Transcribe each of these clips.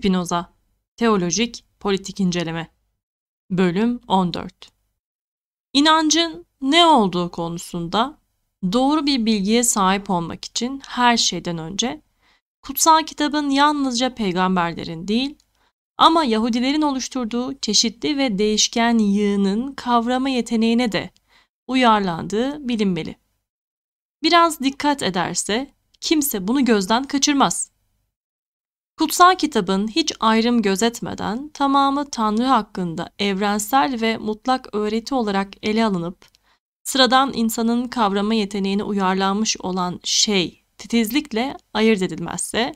Spinoza Teolojik Politik İnceleme Bölüm 14 İnancın ne olduğu konusunda doğru bir bilgiye sahip olmak için her şeyden önce kutsal kitabın yalnızca peygamberlerin değil ama Yahudilerin oluşturduğu çeşitli ve değişken yığının kavrama yeteneğine de uyarlandığı bilinmeli. Biraz dikkat ederse kimse bunu gözden kaçırmaz. Kutsal kitabın hiç ayrım gözetmeden tamamı Tanrı hakkında evrensel ve mutlak öğreti olarak ele alınıp sıradan insanın kavrama yeteneğine uyarlanmış olan şey titizlikle ayırt edilmezse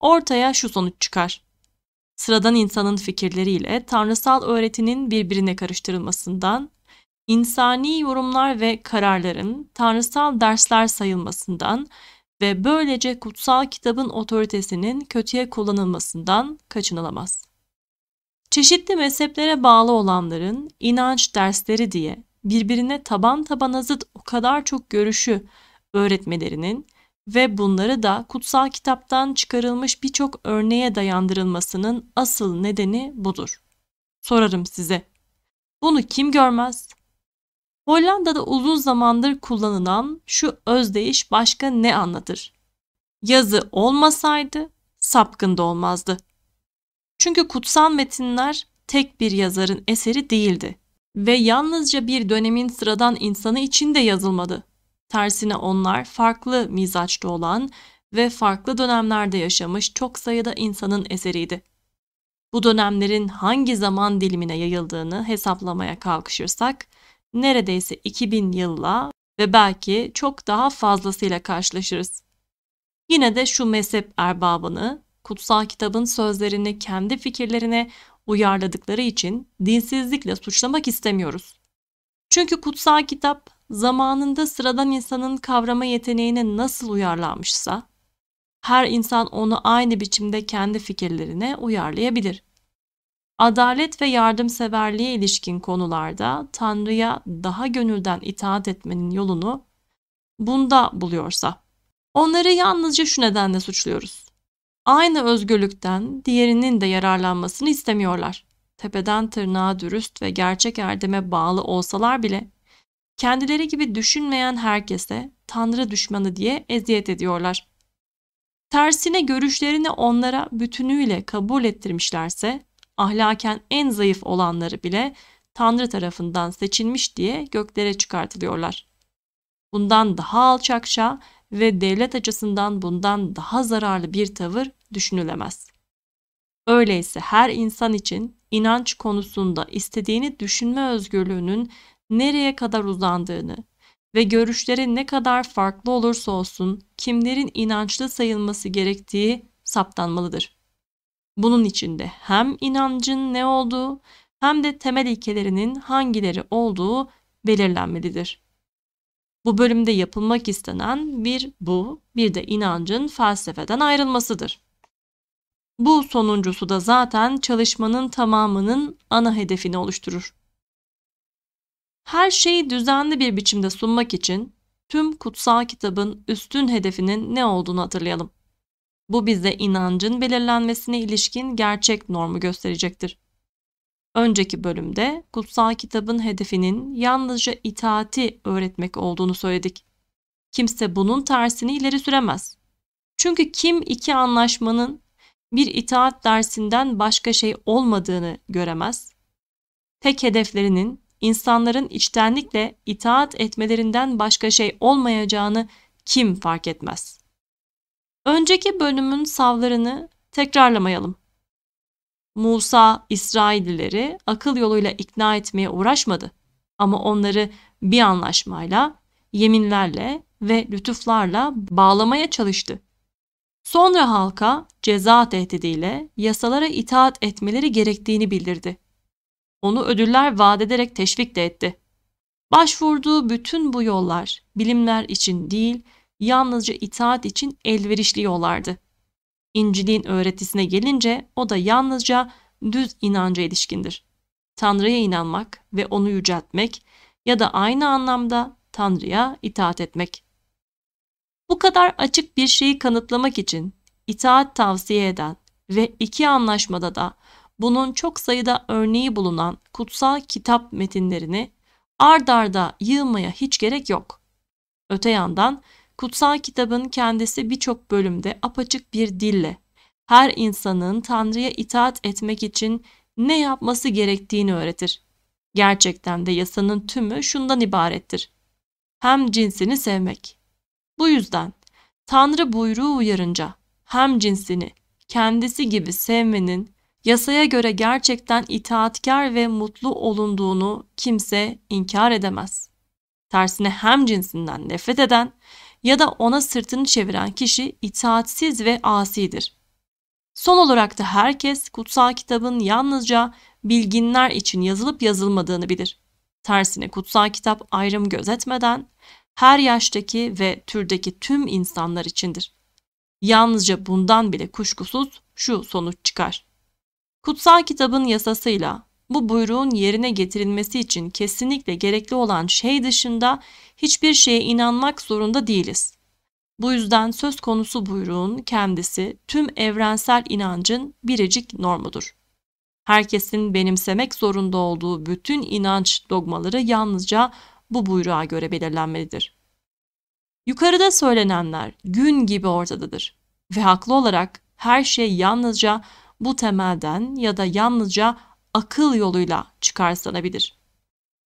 ortaya şu sonuç çıkar. Sıradan insanın fikirleriyle tanrısal öğretinin birbirine karıştırılmasından, insani yorumlar ve kararların tanrısal dersler sayılmasından ve böylece kutsal kitabın otoritesinin kötüye kullanılmasından kaçınılamaz. Çeşitli mezheplere bağlı olanların inanç dersleri diye birbirine taban tabana zıt o kadar çok görüşü öğretmelerinin ve bunları da kutsal kitaptan çıkarılmış birçok örneğe dayandırılmasının asıl nedeni budur. Sorarım size. Bunu kim görmez? Hollanda'da uzun zamandır kullanılan şu özdeyiş başka ne anlatır? Yazı olmasaydı sapkın da olmazdı. Çünkü kutsal metinler tek bir yazarın eseri değildi ve yalnızca bir dönemin sıradan insanı için de yazılmadı. Tersine onlar farklı mizaçta olan ve farklı dönemlerde yaşamış çok sayıda insanın eseriydi. Bu dönemlerin hangi zaman dilimine yayıldığını hesaplamaya kalkışırsak neredeyse 2000 yılla ve belki çok daha fazlasıyla karşılaşırız. Yine de şu mezhep erbabını kutsal kitabın sözlerini kendi fikirlerine uyarladıkları için dinsizlikle suçlamak istemiyoruz. Çünkü kutsal kitap zamanında sıradan insanın kavrama yeteneğine nasıl uyarlanmışsa her insan onu aynı biçimde kendi fikirlerine uyarlayabilir adalet ve yardımseverliğe ilişkin konularda Tanrı'ya daha gönülden itaat etmenin yolunu bunda buluyorsa. Onları yalnızca şu nedenle suçluyoruz. Aynı özgürlükten diğerinin de yararlanmasını istemiyorlar. Tepeden tırnağa dürüst ve gerçek erdeme bağlı olsalar bile kendileri gibi düşünmeyen herkese tanrı düşmanı diye eziyet ediyorlar. Tersine görüşlerini onlara bütünüyle kabul ettirmişlerse ahlaken en zayıf olanları bile Tanrı tarafından seçilmiş diye göklere çıkartılıyorlar. Bundan daha alçakça ve devlet açısından bundan daha zararlı bir tavır düşünülemez. Öyleyse her insan için inanç konusunda istediğini düşünme özgürlüğünün nereye kadar uzandığını ve görüşleri ne kadar farklı olursa olsun kimlerin inançlı sayılması gerektiği saptanmalıdır. Bunun içinde hem inancın ne olduğu hem de temel ilkelerinin hangileri olduğu belirlenmelidir. Bu bölümde yapılmak istenen bir bu, bir de inancın felsefeden ayrılmasıdır. Bu sonuncusu da zaten çalışmanın tamamının ana hedefini oluşturur. Her şeyi düzenli bir biçimde sunmak için tüm kutsal kitabın üstün hedefinin ne olduğunu hatırlayalım. Bu bize inancın belirlenmesine ilişkin gerçek normu gösterecektir. Önceki bölümde kutsal kitabın hedefinin yalnızca itaati öğretmek olduğunu söyledik. Kimse bunun tersini ileri süremez. Çünkü kim iki anlaşmanın bir itaat dersinden başka şey olmadığını göremez. Tek hedeflerinin insanların içtenlikle itaat etmelerinden başka şey olmayacağını kim fark etmez? Önceki bölümün savlarını tekrarlamayalım. Musa İsraillileri akıl yoluyla ikna etmeye uğraşmadı ama onları bir anlaşmayla, yeminlerle ve lütuflarla bağlamaya çalıştı. Sonra halka ceza tehdidiyle yasalara itaat etmeleri gerektiğini bildirdi. Onu ödüller vaat ederek teşvik de etti. Başvurduğu bütün bu yollar bilimler için değil, yalnızca itaat için elverişli yollardı. İncil'in öğretisine gelince o da yalnızca düz inanca ilişkindir. Tanrı'ya inanmak ve onu yüceltmek ya da aynı anlamda Tanrı'ya itaat etmek. Bu kadar açık bir şeyi kanıtlamak için itaat tavsiye eden ve iki anlaşmada da bunun çok sayıda örneği bulunan kutsal kitap metinlerini ard arda yığmaya hiç gerek yok. Öte yandan Kutsal kitabın kendisi birçok bölümde apaçık bir dille her insanın Tanrı'ya itaat etmek için ne yapması gerektiğini öğretir. Gerçekten de yasanın tümü şundan ibarettir. Hem cinsini sevmek. Bu yüzden Tanrı buyruğu uyarınca hem cinsini kendisi gibi sevmenin yasaya göre gerçekten itaatkar ve mutlu olunduğunu kimse inkar edemez. Tersine hem cinsinden nefret eden ya da ona sırtını çeviren kişi itaatsiz ve asidir. Son olarak da herkes kutsal kitabın yalnızca bilginler için yazılıp yazılmadığını bilir. Tersine kutsal kitap ayrım gözetmeden her yaştaki ve türdeki tüm insanlar içindir. Yalnızca bundan bile kuşkusuz şu sonuç çıkar. Kutsal kitabın yasasıyla bu buyruğun yerine getirilmesi için kesinlikle gerekli olan şey dışında hiçbir şeye inanmak zorunda değiliz. Bu yüzden söz konusu buyruğun kendisi tüm evrensel inancın biricik normudur. Herkesin benimsemek zorunda olduğu bütün inanç dogmaları yalnızca bu buyruğa göre belirlenmelidir. Yukarıda söylenenler gün gibi ortadadır ve haklı olarak her şey yalnızca bu temelden ya da yalnızca akıl yoluyla çıkarsanabilir.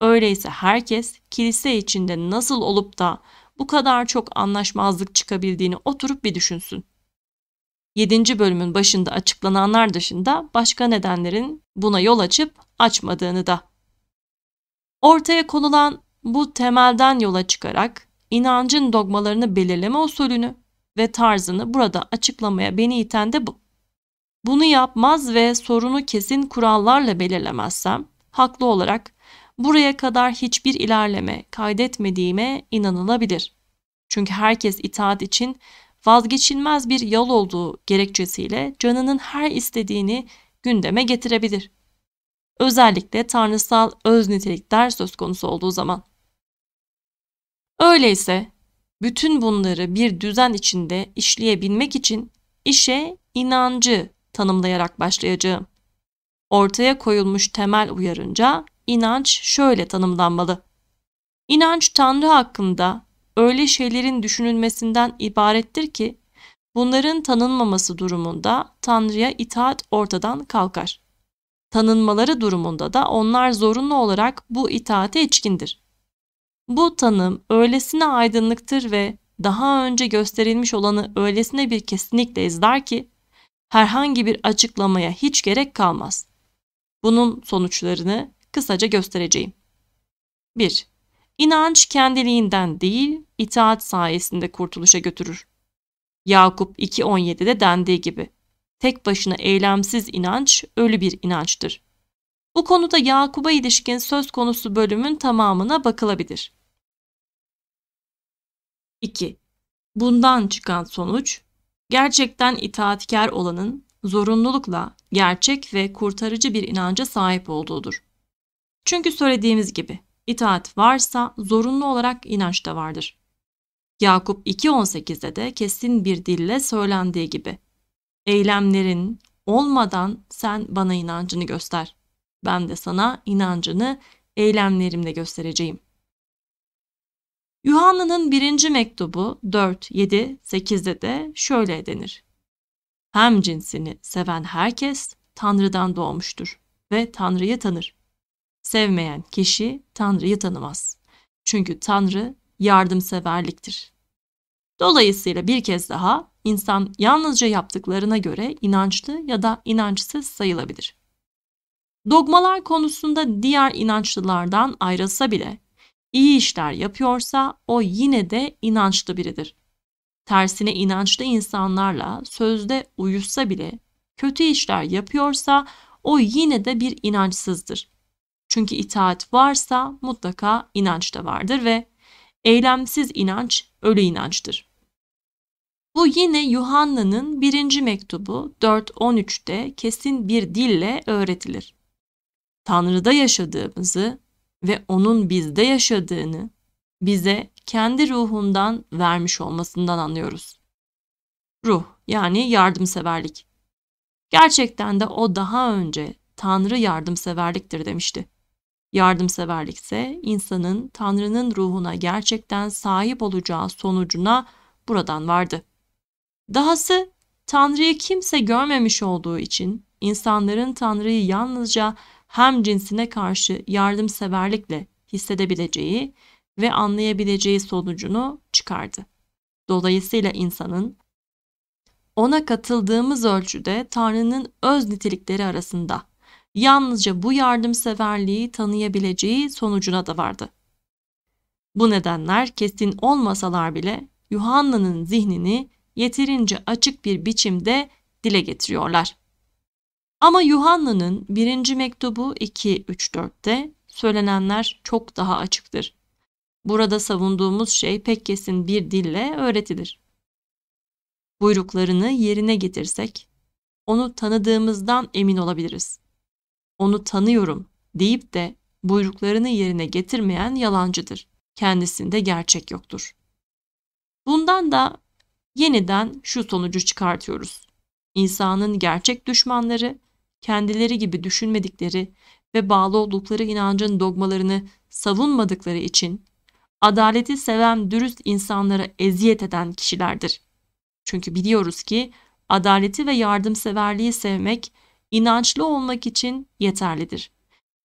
Öyleyse herkes kilise içinde nasıl olup da bu kadar çok anlaşmazlık çıkabildiğini oturup bir düşünsün. 7. bölümün başında açıklananlar dışında başka nedenlerin buna yol açıp açmadığını da. Ortaya konulan bu temelden yola çıkarak inancın dogmalarını belirleme usulünü ve tarzını burada açıklamaya beni iten de bu bunu yapmaz ve sorunu kesin kurallarla belirlemezsem haklı olarak buraya kadar hiçbir ilerleme kaydetmediğime inanılabilir. Çünkü herkes itaat için vazgeçilmez bir yol olduğu gerekçesiyle canının her istediğini gündeme getirebilir. Özellikle tanrısal öz nitelikler söz konusu olduğu zaman. Öyleyse bütün bunları bir düzen içinde işleyebilmek için işe inancı tanımlayarak başlayacağım. Ortaya koyulmuş temel uyarınca inanç şöyle tanımlanmalı. İnanç Tanrı hakkında öyle şeylerin düşünülmesinden ibarettir ki bunların tanınmaması durumunda Tanrı'ya itaat ortadan kalkar. Tanınmaları durumunda da onlar zorunlu olarak bu itaate içkindir. Bu tanım öylesine aydınlıktır ve daha önce gösterilmiş olanı öylesine bir kesinlikle izler ki herhangi bir açıklamaya hiç gerek kalmaz. Bunun sonuçlarını kısaca göstereceğim. 1. İnanç kendiliğinden değil, itaat sayesinde kurtuluşa götürür. Yakup 2.17'de dendiği gibi, tek başına eylemsiz inanç ölü bir inançtır. Bu konuda Yakup'a ilişkin söz konusu bölümün tamamına bakılabilir. 2. Bundan çıkan sonuç Gerçekten itaatkar olanın zorunlulukla gerçek ve kurtarıcı bir inanca sahip olduğudur. Çünkü söylediğimiz gibi itaat varsa zorunlu olarak inanç da vardır. Yakup 2.18'de de kesin bir dille söylendiği gibi eylemlerin olmadan sen bana inancını göster. Ben de sana inancını eylemlerimle göstereceğim. Yuhanna'nın birinci mektubu 4, 7, 8'de de şöyle denir. Hem cinsini seven herkes Tanrı'dan doğmuştur ve Tanrı'yı tanır. Sevmeyen kişi Tanrı'yı tanımaz. Çünkü Tanrı yardımseverliktir. Dolayısıyla bir kez daha insan yalnızca yaptıklarına göre inançlı ya da inançsız sayılabilir. Dogmalar konusunda diğer inançlılardan ayrılsa bile iyi işler yapıyorsa o yine de inançlı biridir. Tersine inançlı insanlarla sözde uyuşsa bile kötü işler yapıyorsa o yine de bir inançsızdır. Çünkü itaat varsa mutlaka inanç da vardır ve eylemsiz inanç ölü inançtır. Bu yine Yuhanna'nın birinci mektubu 4.13'te kesin bir dille öğretilir. Tanrı'da yaşadığımızı ve onun bizde yaşadığını bize kendi ruhundan vermiş olmasından anlıyoruz. Ruh yani yardımseverlik. Gerçekten de o daha önce Tanrı yardımseverliktir demişti. Yardımseverlik ise insanın Tanrı'nın ruhuna gerçekten sahip olacağı sonucuna buradan vardı. Dahası Tanrı'yı kimse görmemiş olduğu için insanların Tanrı'yı yalnızca hem cinsine karşı yardımseverlikle hissedebileceği ve anlayabileceği sonucunu çıkardı. Dolayısıyla insanın ona katıldığımız ölçüde Tanrı'nın öz nitelikleri arasında yalnızca bu yardımseverliği tanıyabileceği sonucuna da vardı. Bu nedenler kesin olmasalar bile Yuhanna'nın zihnini yeterince açık bir biçimde dile getiriyorlar. Ama Yuhanna'nın birinci mektubu 2-3-4'te söylenenler çok daha açıktır. Burada savunduğumuz şey pek kesin bir dille öğretilir. Buyruklarını yerine getirsek, onu tanıdığımızdan emin olabiliriz. Onu tanıyorum deyip de buyruklarını yerine getirmeyen yalancıdır. Kendisinde gerçek yoktur. Bundan da yeniden şu sonucu çıkartıyoruz. İnsanın gerçek düşmanları kendileri gibi düşünmedikleri ve bağlı oldukları inancın dogmalarını savunmadıkları için adaleti seven dürüst insanlara eziyet eden kişilerdir. Çünkü biliyoruz ki adaleti ve yardımseverliği sevmek inançlı olmak için yeterlidir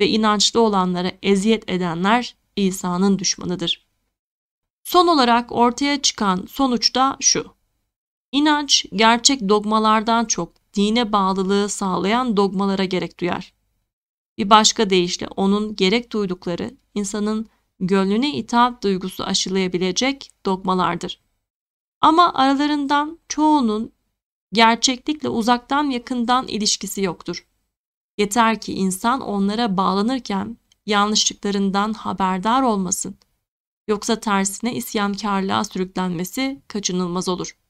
ve inançlı olanlara eziyet edenler İsa'nın düşmanıdır. Son olarak ortaya çıkan sonuç da şu. İnanç gerçek dogmalardan çok dine bağlılığı sağlayan dogmalara gerek duyar. Bir başka deyişle onun gerek duydukları insanın gönlüne itaat duygusu aşılayabilecek dogmalardır. Ama aralarından çoğunun gerçeklikle uzaktan yakından ilişkisi yoktur. Yeter ki insan onlara bağlanırken yanlışlıklarından haberdar olmasın. Yoksa tersine isyankarlığa sürüklenmesi kaçınılmaz olur.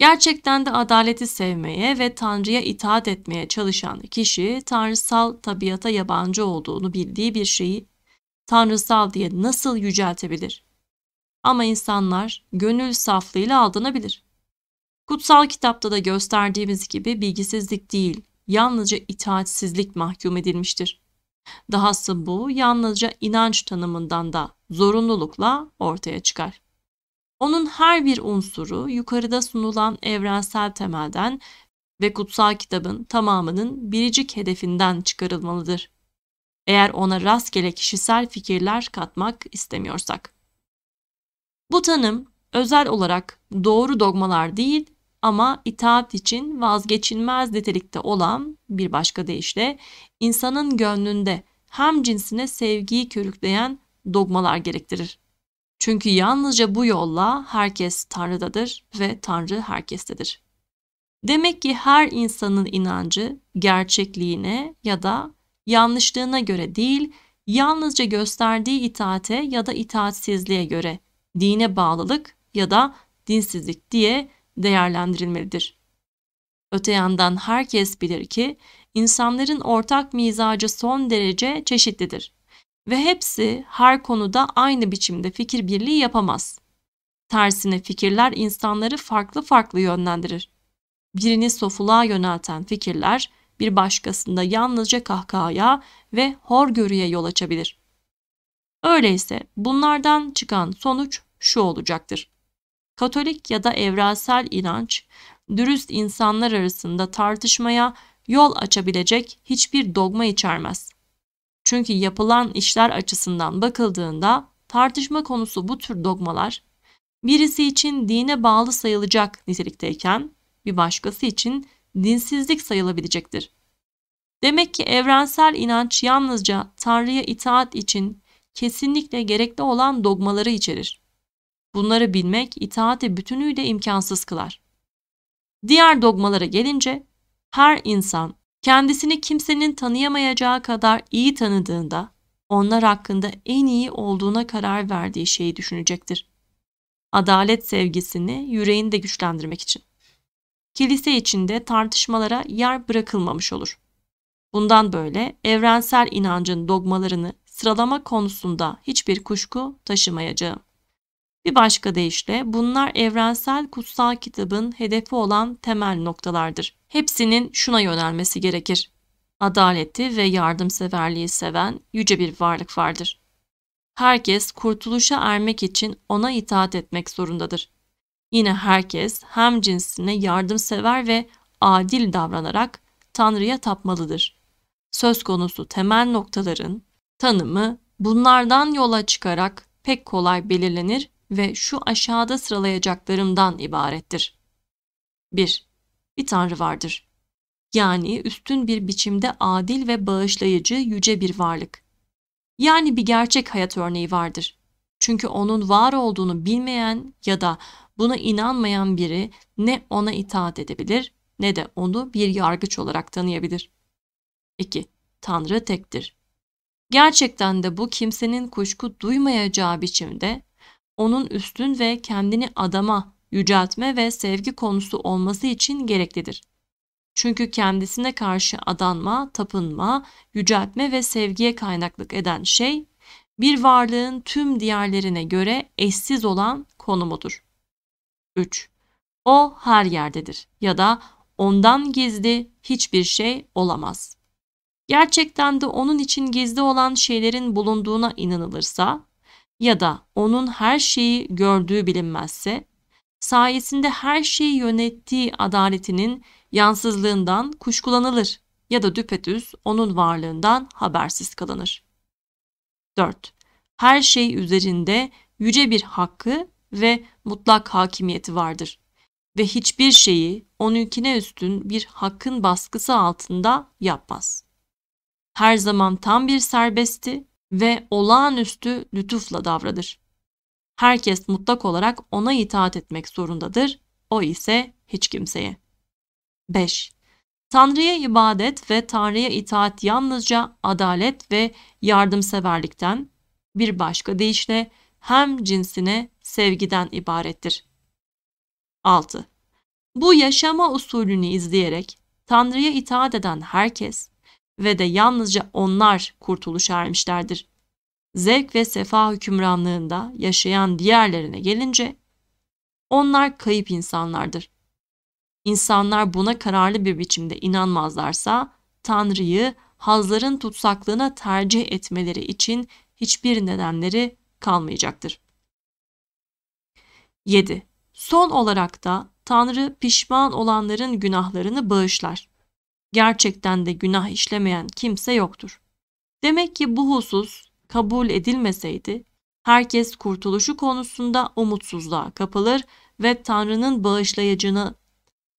Gerçekten de adaleti sevmeye ve Tanrı'ya itaat etmeye çalışan kişi tanrısal tabiata yabancı olduğunu bildiği bir şeyi tanrısal diye nasıl yüceltebilir? Ama insanlar gönül saflığıyla aldanabilir. Kutsal kitapta da gösterdiğimiz gibi bilgisizlik değil, yalnızca itaatsizlik mahkum edilmiştir. Dahası bu yalnızca inanç tanımından da zorunlulukla ortaya çıkar. Onun her bir unsuru yukarıda sunulan evrensel temelden ve kutsal kitabın tamamının biricik hedefinden çıkarılmalıdır. Eğer ona rastgele kişisel fikirler katmak istemiyorsak. Bu tanım özel olarak doğru dogmalar değil ama itaat için vazgeçilmez nitelikte olan bir başka deyişle insanın gönlünde hem cinsine sevgiyi körükleyen dogmalar gerektirir. Çünkü yalnızca bu yolla herkes Tanrı'dadır ve Tanrı herkestedir. Demek ki her insanın inancı gerçekliğine ya da yanlışlığına göre değil, yalnızca gösterdiği itaate ya da itaatsizliğe göre dine bağlılık ya da dinsizlik diye değerlendirilmelidir. Öte yandan herkes bilir ki insanların ortak mizacı son derece çeşitlidir ve hepsi her konuda aynı biçimde fikir birliği yapamaz. Tersine fikirler insanları farklı farklı yönlendirir. Birini sofuluğa yönelten fikirler bir başkasında yalnızca kahkahaya ve horgörüye yol açabilir. Öyleyse bunlardan çıkan sonuç şu olacaktır. Katolik ya da evrensel inanç, dürüst insanlar arasında tartışmaya yol açabilecek hiçbir dogma içermez. Çünkü yapılan işler açısından bakıldığında tartışma konusu bu tür dogmalar birisi için dine bağlı sayılacak nitelikteyken bir başkası için dinsizlik sayılabilecektir. Demek ki evrensel inanç yalnızca Tanrı'ya itaat için kesinlikle gerekli olan dogmaları içerir. Bunları bilmek itaati bütünüyle imkansız kılar. Diğer dogmalara gelince her insan kendisini kimsenin tanıyamayacağı kadar iyi tanıdığında onlar hakkında en iyi olduğuna karar verdiği şeyi düşünecektir. Adalet sevgisini de güçlendirmek için. Kilise içinde tartışmalara yer bırakılmamış olur. Bundan böyle evrensel inancın dogmalarını sıralama konusunda hiçbir kuşku taşımayacağım. Bir başka deyişle bunlar evrensel kutsal kitabın hedefi olan temel noktalardır. Hepsinin şuna yönelmesi gerekir. Adaleti ve yardımseverliği seven yüce bir varlık vardır. Herkes kurtuluşa ermek için ona itaat etmek zorundadır. Yine herkes hem cinsine yardımsever ve adil davranarak Tanrı'ya tapmalıdır. Söz konusu temel noktaların tanımı bunlardan yola çıkarak pek kolay belirlenir ve şu aşağıda sıralayacaklarımdan ibarettir. 1. Bir Tanrı vardır. Yani üstün bir biçimde adil ve bağışlayıcı yüce bir varlık. Yani bir gerçek hayat örneği vardır. Çünkü onun var olduğunu bilmeyen ya da buna inanmayan biri ne ona itaat edebilir ne de onu bir yargıç olarak tanıyabilir. 2. Tanrı tektir. Gerçekten de bu kimsenin kuşku duymayacağı biçimde onun üstün ve kendini adama, yüceltme ve sevgi konusu olması için gereklidir. Çünkü kendisine karşı adanma, tapınma, yüceltme ve sevgiye kaynaklık eden şey, bir varlığın tüm diğerlerine göre eşsiz olan konumudur. 3. O her yerdedir ya da ondan gizli hiçbir şey olamaz. Gerçekten de onun için gizli olan şeylerin bulunduğuna inanılırsa, ya da onun her şeyi gördüğü bilinmezse, sayesinde her şeyi yönettiği adaletinin yansızlığından kuşkulanılır ya da düpedüz onun varlığından habersiz kalınır. 4. Her şey üzerinde yüce bir hakkı ve mutlak hakimiyeti vardır ve hiçbir şeyi onunkine üstün bir hakkın baskısı altında yapmaz. Her zaman tam bir serbesti ve olağanüstü lütufla davranır. Herkes mutlak olarak ona itaat etmek zorundadır, o ise hiç kimseye. 5. Tanrı'ya ibadet ve Tanrı'ya itaat yalnızca adalet ve yardımseverlikten, bir başka deyişle hem cinsine sevgiden ibarettir. 6. Bu yaşama usulünü izleyerek Tanrı'ya itaat eden herkes ve de yalnızca onlar kurtuluş ermişlerdir. Zevk ve sefa hükümranlığında yaşayan diğerlerine gelince onlar kayıp insanlardır. İnsanlar buna kararlı bir biçimde inanmazlarsa Tanrı'yı hazların tutsaklığına tercih etmeleri için hiçbir nedenleri kalmayacaktır. 7. Son olarak da Tanrı pişman olanların günahlarını bağışlar gerçekten de günah işlemeyen kimse yoktur. Demek ki bu husus kabul edilmeseydi herkes kurtuluşu konusunda umutsuzluğa kapılır ve Tanrı'nın bağışlayacını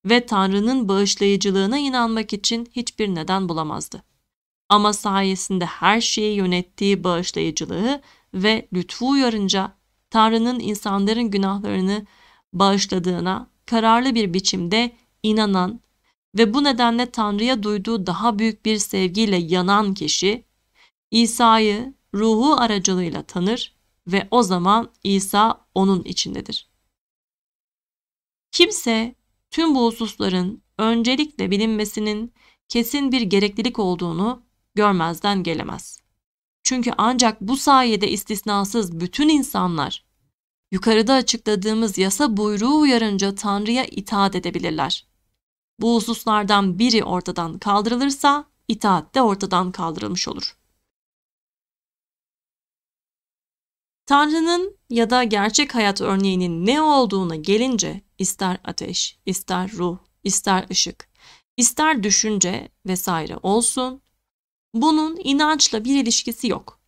ve Tanrı'nın bağışlayıcılığına inanmak için hiçbir neden bulamazdı. Ama sayesinde her şeyi yönettiği bağışlayıcılığı ve lütfu uyarınca Tanrı'nın insanların günahlarını bağışladığına kararlı bir biçimde inanan ve bu nedenle Tanrı'ya duyduğu daha büyük bir sevgiyle yanan kişi İsa'yı ruhu aracılığıyla tanır ve o zaman İsa onun içindedir. Kimse tüm bu hususların öncelikle bilinmesinin kesin bir gereklilik olduğunu görmezden gelemez. Çünkü ancak bu sayede istisnasız bütün insanlar yukarıda açıkladığımız yasa buyruğu uyarınca Tanrı'ya itaat edebilirler. Bu hususlardan biri ortadan kaldırılırsa itaat de ortadan kaldırılmış olur. Tanrı'nın ya da gerçek hayat örneğinin ne olduğuna gelince ister ateş, ister ruh, ister ışık, ister düşünce vesaire olsun, bunun inançla bir ilişkisi yok.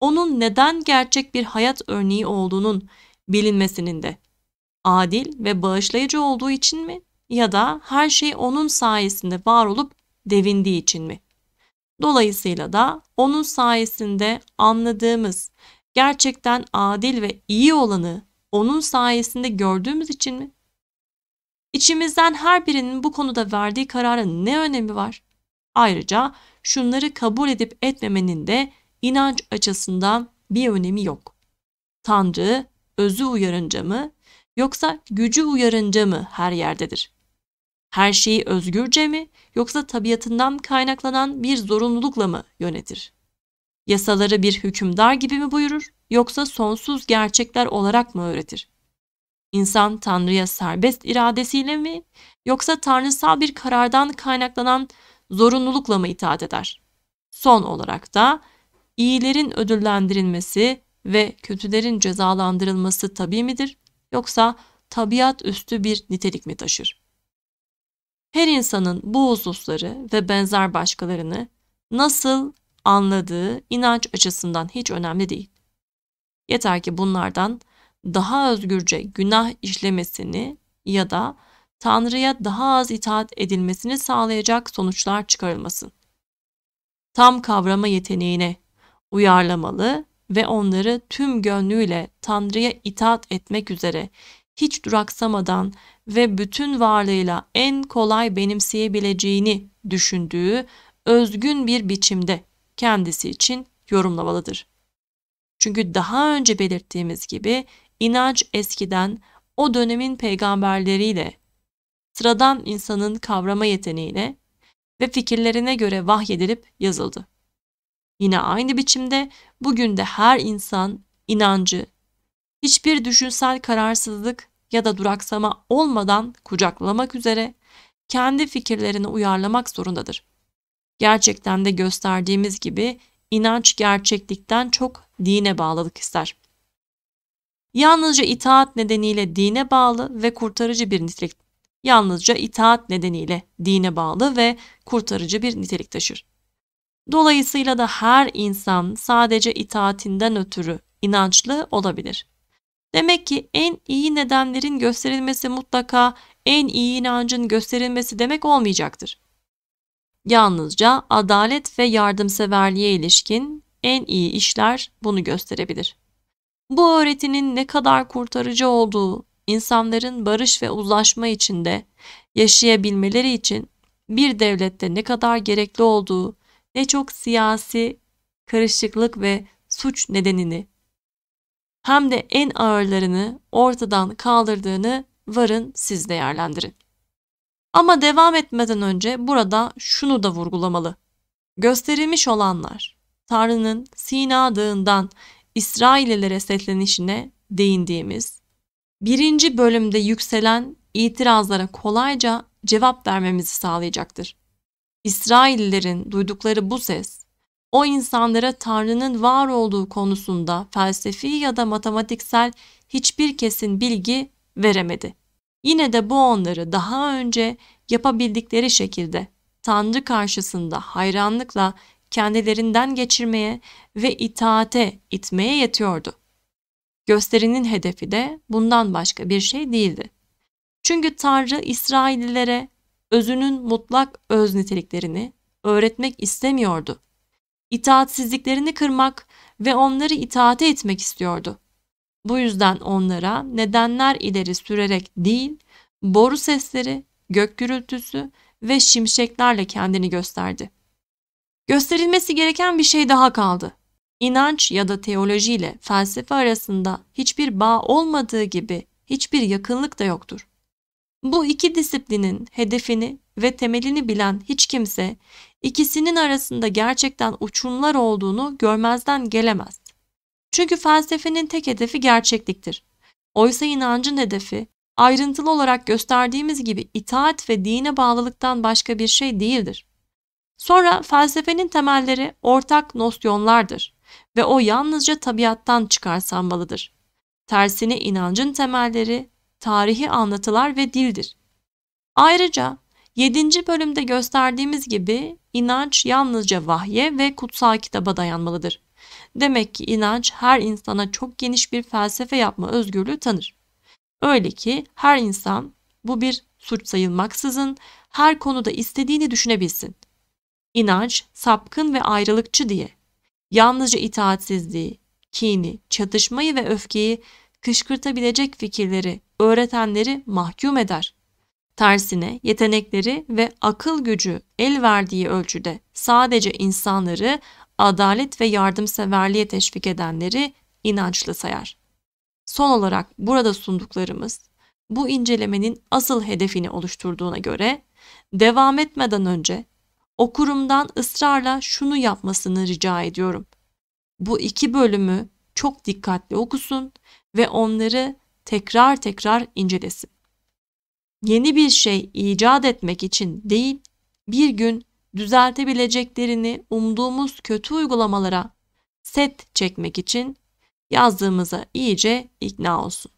Onun neden gerçek bir hayat örneği olduğunun bilinmesinin de adil ve bağışlayıcı olduğu için mi ya da her şey onun sayesinde var olup devindiği için mi? Dolayısıyla da onun sayesinde anladığımız gerçekten adil ve iyi olanı onun sayesinde gördüğümüz için mi? İçimizden her birinin bu konuda verdiği kararın ne önemi var? Ayrıca şunları kabul edip etmemenin de inanç açısından bir önemi yok. Tanrı özü uyarınca mı yoksa gücü uyarınca mı her yerdedir? her şeyi özgürce mi yoksa tabiatından kaynaklanan bir zorunlulukla mı yönetir? Yasaları bir hükümdar gibi mi buyurur yoksa sonsuz gerçekler olarak mı öğretir? İnsan Tanrı'ya serbest iradesiyle mi yoksa tanrısal bir karardan kaynaklanan zorunlulukla mı itaat eder? Son olarak da iyilerin ödüllendirilmesi ve kötülerin cezalandırılması tabi midir yoksa tabiat üstü bir nitelik mi taşır? her insanın bu hususları ve benzer başkalarını nasıl anladığı inanç açısından hiç önemli değil. Yeter ki bunlardan daha özgürce günah işlemesini ya da Tanrı'ya daha az itaat edilmesini sağlayacak sonuçlar çıkarılmasın. Tam kavrama yeteneğine uyarlamalı ve onları tüm gönlüyle Tanrı'ya itaat etmek üzere hiç duraksamadan ve bütün varlığıyla en kolay benimseyebileceğini düşündüğü özgün bir biçimde kendisi için yorumlamalıdır. Çünkü daha önce belirttiğimiz gibi inanç eskiden o dönemin peygamberleriyle, sıradan insanın kavrama yeteneğiyle ve fikirlerine göre vahyedilip yazıldı. Yine aynı biçimde bugün de her insan inancı, hiçbir düşünsel kararsızlık ya da duraksama olmadan kucaklamak üzere kendi fikirlerini uyarlamak zorundadır. Gerçekten de gösterdiğimiz gibi inanç gerçeklikten çok dine bağlılık ister. Yalnızca itaat nedeniyle dine bağlı ve kurtarıcı bir nitelik. Yalnızca itaat nedeniyle dine bağlı ve kurtarıcı bir nitelik taşır. Dolayısıyla da her insan sadece itaatinden ötürü inançlı olabilir. Demek ki en iyi nedenlerin gösterilmesi mutlaka en iyi inancın gösterilmesi demek olmayacaktır. Yalnızca adalet ve yardımseverliğe ilişkin en iyi işler bunu gösterebilir. Bu öğretinin ne kadar kurtarıcı olduğu, insanların barış ve uzlaşma içinde yaşayabilmeleri için bir devlette ne kadar gerekli olduğu, ne çok siyasi karışıklık ve suç nedenini hem de en ağırlarını ortadan kaldırdığını varın siz değerlendirin. Ama devam etmeden önce burada şunu da vurgulamalı. Gösterilmiş olanlar Tanrı'nın Sina Dağı'ndan İsraililere seslenişine değindiğimiz birinci bölümde yükselen itirazlara kolayca cevap vermemizi sağlayacaktır. İsraillilerin duydukları bu ses o insanlara Tanrı'nın var olduğu konusunda felsefi ya da matematiksel hiçbir kesin bilgi veremedi. Yine de bu onları daha önce yapabildikleri şekilde Tanrı karşısında hayranlıkla kendilerinden geçirmeye ve itaate itmeye yetiyordu. Gösterinin hedefi de bundan başka bir şey değildi. Çünkü Tanrı İsraillilere özünün mutlak öz niteliklerini öğretmek istemiyordu itaatsizliklerini kırmak ve onları itaate etmek istiyordu. Bu yüzden onlara nedenler ileri sürerek değil, boru sesleri, gök gürültüsü ve şimşeklerle kendini gösterdi. Gösterilmesi gereken bir şey daha kaldı. İnanç ya da teoloji ile felsefe arasında hiçbir bağ olmadığı gibi hiçbir yakınlık da yoktur. Bu iki disiplinin hedefini ve temelini bilen hiç kimse ikisinin arasında gerçekten uçurumlar olduğunu görmezden gelemez. Çünkü felsefenin tek hedefi gerçekliktir. Oysa inancın hedefi ayrıntılı olarak gösterdiğimiz gibi itaat ve dine bağlılıktan başka bir şey değildir. Sonra felsefenin temelleri ortak nosyonlardır ve o yalnızca tabiattan çıkarsanmalıdır. Tersini inancın temelleri tarihi anlatılar ve dildir. Ayrıca 7. bölümde gösterdiğimiz gibi inanç yalnızca vahye ve kutsal kitaba dayanmalıdır. Demek ki inanç her insana çok geniş bir felsefe yapma özgürlüğü tanır. Öyle ki her insan bu bir suç sayılmaksızın her konuda istediğini düşünebilsin. İnanç sapkın ve ayrılıkçı diye yalnızca itaatsizliği, kini, çatışmayı ve öfkeyi kışkırtabilecek fikirleri, öğretenleri mahkum eder. Tersine yetenekleri ve akıl gücü el verdiği ölçüde sadece insanları adalet ve yardımseverliğe teşvik edenleri inançlı sayar. Son olarak burada sunduklarımız bu incelemenin asıl hedefini oluşturduğuna göre devam etmeden önce okurumdan ısrarla şunu yapmasını rica ediyorum. Bu iki bölümü çok dikkatli okusun ve onları tekrar tekrar incelesin yeni bir şey icat etmek için değil, bir gün düzeltebileceklerini umduğumuz kötü uygulamalara set çekmek için yazdığımıza iyice ikna olsun.